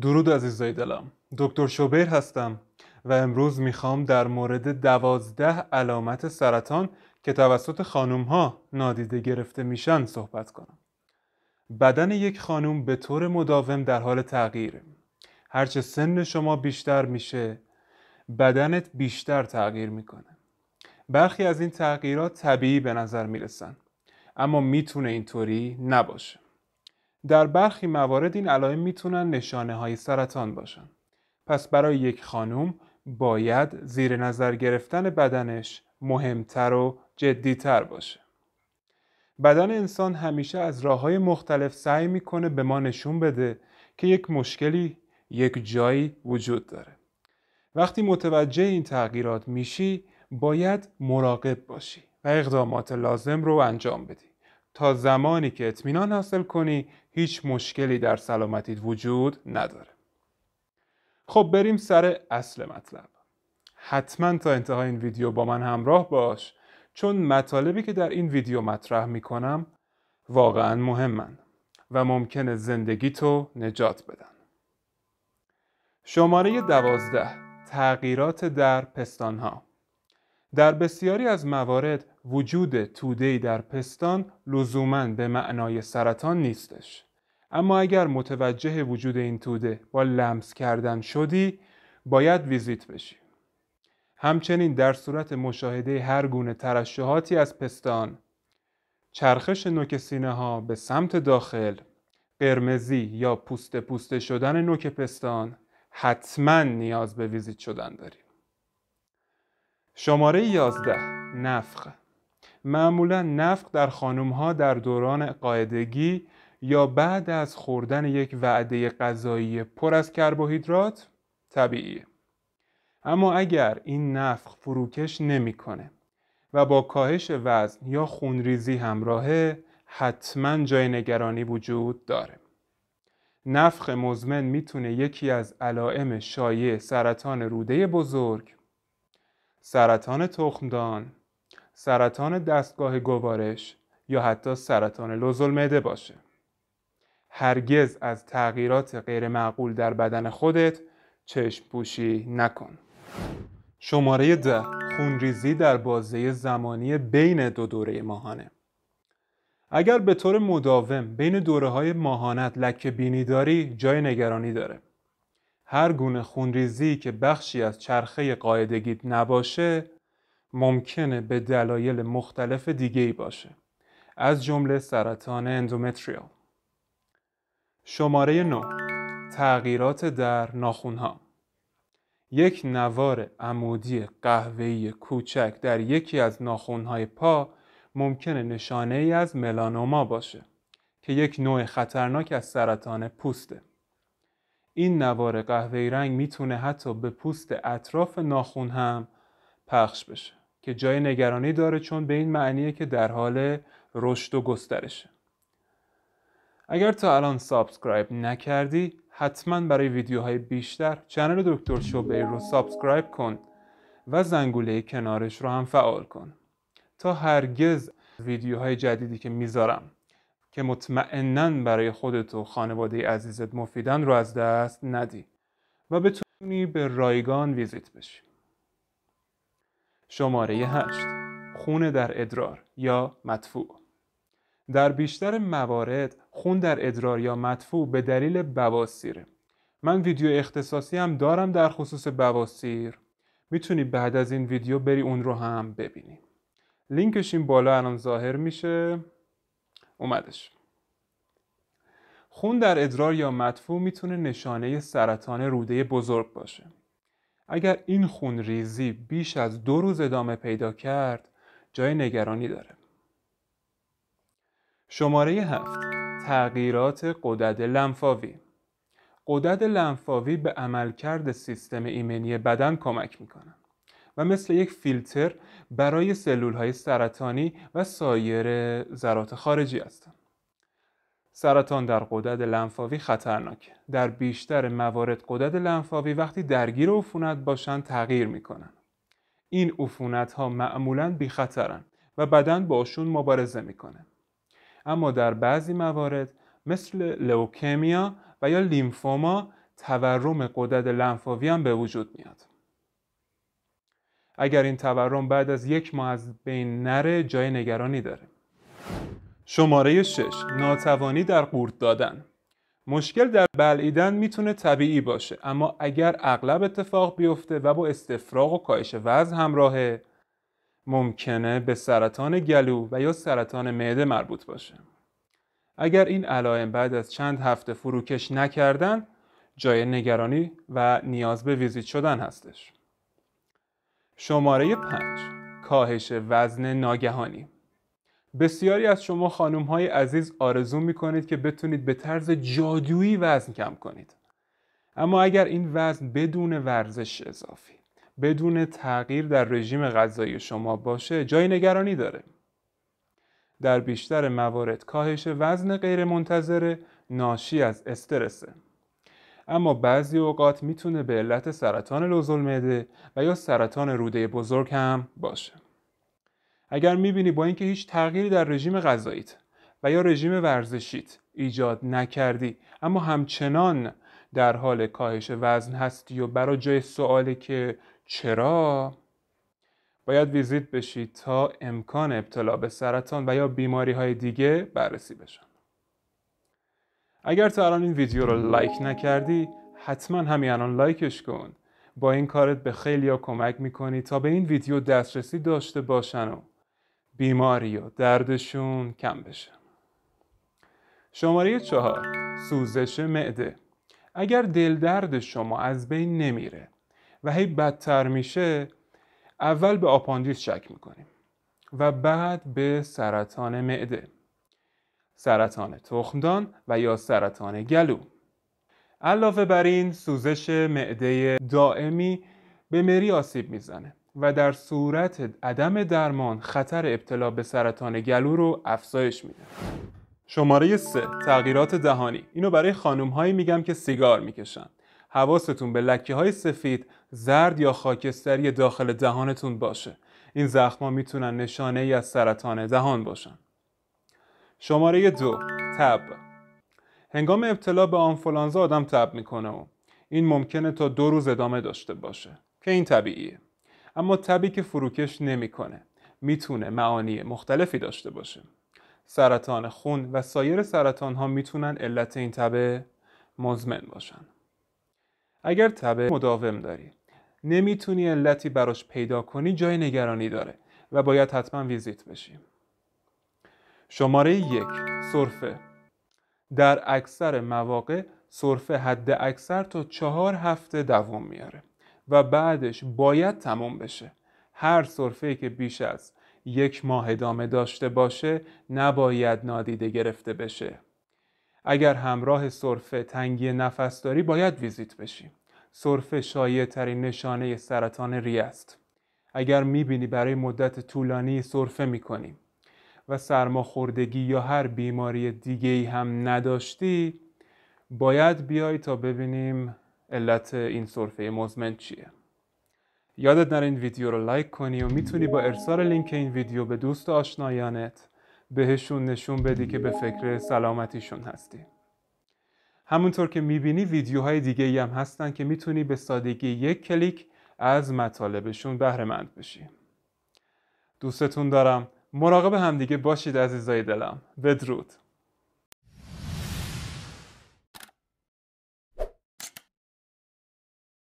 درود عزیزای دلم دکتر شوبیر هستم و امروز میخوام در مورد دوازده علامت سرطان که توسط خانوم ها نادیده گرفته میشن صحبت کنم بدن یک خانوم به طور مداوم در حال تغییره هرچه سن شما بیشتر میشه بدنت بیشتر تغییر میکنه برخی از این تغییرات طبیعی به نظر میرسن اما میتونه اینطوری نباشه در برخی موارد این علائم میتونن نشانه های سرطان باشن. پس برای یک خانوم باید زیر نظر گرفتن بدنش مهمتر و جدیتر باشه. بدن انسان همیشه از راه های مختلف سعی میکنه به ما نشون بده که یک مشکلی یک جایی وجود داره. وقتی متوجه این تغییرات میشی باید مراقب باشی و اقدامات لازم رو انجام بدی تا زمانی که اطمینان حاصل کنی هیچ مشکلی در سلامتیت وجود نداره خب بریم سر اصل مطلب حتما تا انتهای این ویدیو با من همراه باش چون مطالبی که در این ویدیو مطرح میکنم واقعا مهمن و ممکنه زندگی تو نجات بدن شماره دوازده تغییرات در ها در بسیاری از موارد وجود تودهی در پستان لزوما به معنای سرطان نیستش اما اگر متوجه وجود این توده با لمس کردن شدی باید ویزیت بشی همچنین در صورت مشاهده هر گونه ترشحاتی از پستان چرخش نوک سینه ها به سمت داخل قرمزی یا پوست پوسته شدن نوک پستان حتما نیاز به ویزیت شدن داریم شماره 11 نفخ معمولا نفخ در خانم ها در دوران قاعدگی یا بعد از خوردن یک وعده غذایی پر از کربوهیدرات طبیعیه اما اگر این نفخ فروکش نمیکنه و با کاهش وزن یا خونریزی همراهه حتما جای نگرانی وجود داره نفخ مزمن میتونه یکی از علائم شایع سرطان روده بزرگ سرطان تخمدان سرطان دستگاه گوارش یا حتی سرطان لوزالمعده باشه هرگز از تغییرات غیرمعقول در بدن خودت چشم پوشی نکن شماره ده خونریزی در بازه زمانی بین دو دوره ماهانه اگر به طور مداوم بین دوره های ماهانت لکه بینی داری جای نگرانی داره هر گونه خونریزی که بخشی از چرخه قاعدگیت نباشه ممکنه به دلایل مختلف دیگه ای باشه از جمله سرطان اندومتریال شماره 9 تغییرات در ناخونها یک نوار عمودی قهوه‌ای کوچک در یکی از ناخونهای پا ممکنه نشانه ای از ملانوما باشه که یک نوع خطرناک از سرطان پوسته. این نوار قهوه‌ای رنگ میتونه حتی به پوست اطراف ناخون هم پخش بشه که جای نگرانی داره چون به این معنیه که در حال رشد و گسترشه. اگر تا الان سابسکرایب نکردی حتما برای ویدیوهای بیشتر چنل دکتر شوبه رو سابسکرایب کن و زنگوله کنارش رو هم فعال کن تا هرگز ویدیوهای جدیدی که میذارم که مطمئنا برای خودت و خانواده عزیزت مفیدن رو از دست ندی و بتونی به رایگان ویزیت بشی شماره 8 خون در ادرار یا مدفوع در بیشتر موارد خون در ادرار یا مدفوع به دلیل بواسیره من ویدیو اختصاصی هم دارم در خصوص بواسیر میتونی بعد از این ویدیو بری اون رو هم ببینی لینکش این بالا الان ظاهر میشه اومدش خون در ادرار یا مدفوع میتونه نشانه سرطان روده بزرگ باشه اگر این خون ریزی بیش از دو روز ادامه پیدا کرد جای نگرانی داره شماره 7 تغییرات قدرت لنفاوی قدرت لنفاوی به عملکرد سیستم ایمنی بدن کمک میکنه و مثل یک فیلتر برای سلول های سرطانی و سایر ذرات خارجی هستند. سرطان در قدرت لنفاوی خطرناکه. در بیشتر موارد قدرت لنفاوی وقتی درگیر عفونت باشند تغییر میکنن. این عفونت ها معمولا بی خطرن و بدن باشون مبارزه میکنه. اما در بعضی موارد مثل لوکمیا و یا لیمفوما تورم قدرت لنفاوی هم به وجود میاد اگر این تورم بعد از یک ماه از بین نره جای نگرانی داره شماره 6 ناتوانی در قورت دادن مشکل در بلعیدن میتونه طبیعی باشه اما اگر اغلب اتفاق بیفته و با استفراغ و کاهش وزن همراهه ممکنه به سرطان گلو و یا سرطان معده مربوط باشه. اگر این علائم بعد از چند هفته فروکش نکردن جای نگرانی و نیاز به ویزیت شدن هستش. شماره 5 کاهش وزن ناگهانی بسیاری از شما خانم های عزیز آرزو می کنید که بتونید به طرز جادویی وزن کم کنید. اما اگر این وزن بدون ورزش اضافی بدون تغییر در رژیم غذایی شما باشه جای نگرانی داره در بیشتر موارد کاهش وزن منتظره ناشی از استرسه اما بعضی اوقات میتونه به علت سرطان لوزالمعده و یا سرطان روده بزرگ هم باشه اگر میبینی با اینکه هیچ تغییری در رژیم غذاییت و یا رژیم ورزشیت ایجاد نکردی اما همچنان در حال کاهش وزن هستی و برای جای سوالی که چرا باید ویزیت بشید تا امکان ابتلا به سرطان و یا بیماری های دیگه بررسی بشن اگر تا الان این ویدیو رو لایک نکردی حتما همین الان لایکش کن با این کارت به خیلی ها کمک میکنی تا به این ویدیو دسترسی داشته باشن و بیماری و دردشون کم بشه شماره چهار سوزش معده اگر دل درد شما از بین نمیره و هی بدتر میشه اول به آپاندیس شک میکنیم و بعد به سرطان معده سرطان تخمدان و یا سرطان گلو علاوه بر این سوزش معده دائمی به مری آسیب میزنه و در صورت عدم درمان خطر ابتلا به سرطان گلو رو افزایش میده شماره 3 تغییرات دهانی اینو برای خانم هایی میگم که سیگار میکشن حواستون به لکه های سفید زرد یا خاکستری داخل دهانتون باشه این زخما میتونن نشانه ای از سرطان دهان باشن شماره دو تب هنگام ابتلا به آنفولانزا آدم تب میکنه و این ممکنه تا دو روز ادامه داشته باشه که این طبیعیه اما تبی که فروکش نمیکنه میتونه معانی مختلفی داشته باشه سرطان خون و سایر سرطان ها میتونن علت این تب مزمن باشن اگر تب مداوم دارید نمیتونی علتی براش پیدا کنی جای نگرانی داره و باید حتما ویزیت بشی شماره یک سرفه در اکثر مواقع سرفه حد اکثر تا چهار هفته دوام میاره و بعدش باید تموم بشه هر سرفه که بیش از یک ماه ادامه داشته باشه نباید نادیده گرفته بشه اگر همراه سرفه تنگی نفس داری باید ویزیت بشی سرفه شایع ترین نشانه سرطان ریه است. اگر میبینی برای مدت طولانی سرفه میکنی و سرماخوردگی یا هر بیماری دیگه ای هم نداشتی باید بیای تا ببینیم علت این سرفه مزمن چیه یادت نره این ویدیو رو لایک کنی و میتونی با ارسال لینک این ویدیو به دوست آشنایانت بهشون نشون بدی که به فکر سلامتیشون هستی همونطور که میبینی ویدیوهای دیگه ای هم هستن که میتونی به سادگی یک کلیک از مطالبشون بهره بشی دوستتون دارم مراقب همدیگه باشید عزیزای دلم بدرود